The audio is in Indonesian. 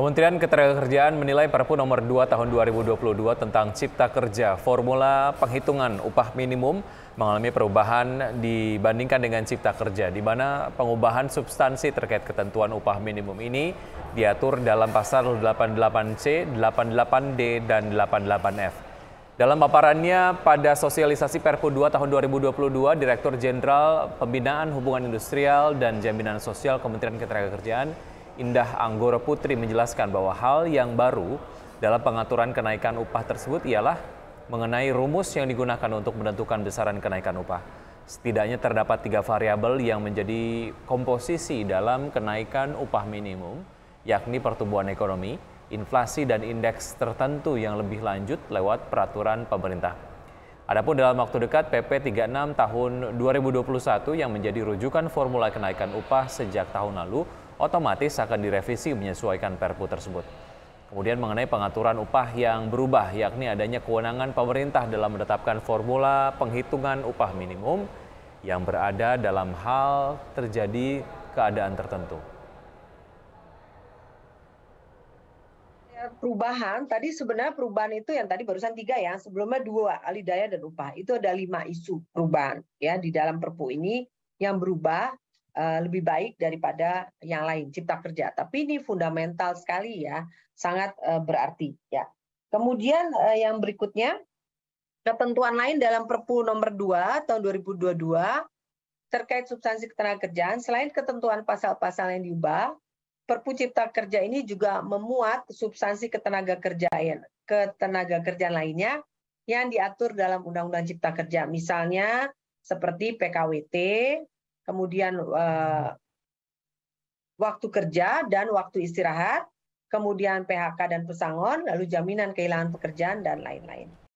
Kementerian Ketenagakerjaan menilai Perpu Nomor 2 Tahun 2022 tentang Cipta Kerja, formula penghitungan upah minimum mengalami perubahan dibandingkan dengan Cipta Kerja, di mana pengubahan substansi terkait ketentuan upah minimum ini diatur dalam pasal 88C, 88D, dan 88F. Dalam paparannya pada sosialisasi Perpu 2 tahun 2022, Direktur Jenderal Pembinaan Hubungan Industrial dan Jaminan Sosial Kementerian Ketenagakerjaan Indah Anggoro Putri menjelaskan bahwa hal yang baru dalam pengaturan kenaikan upah tersebut ialah mengenai rumus yang digunakan untuk menentukan besaran kenaikan upah. Setidaknya terdapat tiga variabel yang menjadi komposisi dalam kenaikan upah minimum, yakni pertumbuhan ekonomi, inflasi, dan indeks tertentu yang lebih lanjut lewat peraturan pemerintah. Adapun dalam waktu dekat PP 36 tahun 2021 yang menjadi rujukan formula kenaikan upah sejak tahun lalu otomatis akan direvisi menyesuaikan Perpu tersebut. Kemudian mengenai pengaturan upah yang berubah, yakni adanya kewenangan pemerintah dalam menetapkan formula penghitungan upah minimum yang berada dalam hal terjadi keadaan tertentu. perubahan tadi sebenarnya perubahan itu yang tadi barusan tiga ya sebelumnya dua alidaya dan upah itu ada lima isu perubahan ya di dalam perpu ini yang berubah eh, lebih baik daripada yang lain cipta kerja tapi ini fundamental sekali ya sangat eh, berarti ya kemudian eh, yang berikutnya ketentuan lain dalam Perpu nomor Dua tahun 2022 terkait substansi ketenagakerjaan selain ketentuan pasal-pasal yang diubah Perpu Cipta Kerja ini juga memuat substansi ketenaga kerjaan, ketenaga kerjaan lainnya yang diatur dalam Undang-Undang Cipta Kerja, misalnya seperti PKWT, kemudian eh, waktu kerja dan waktu istirahat, kemudian PHK dan pesangon, lalu jaminan kehilangan pekerjaan dan lain-lain.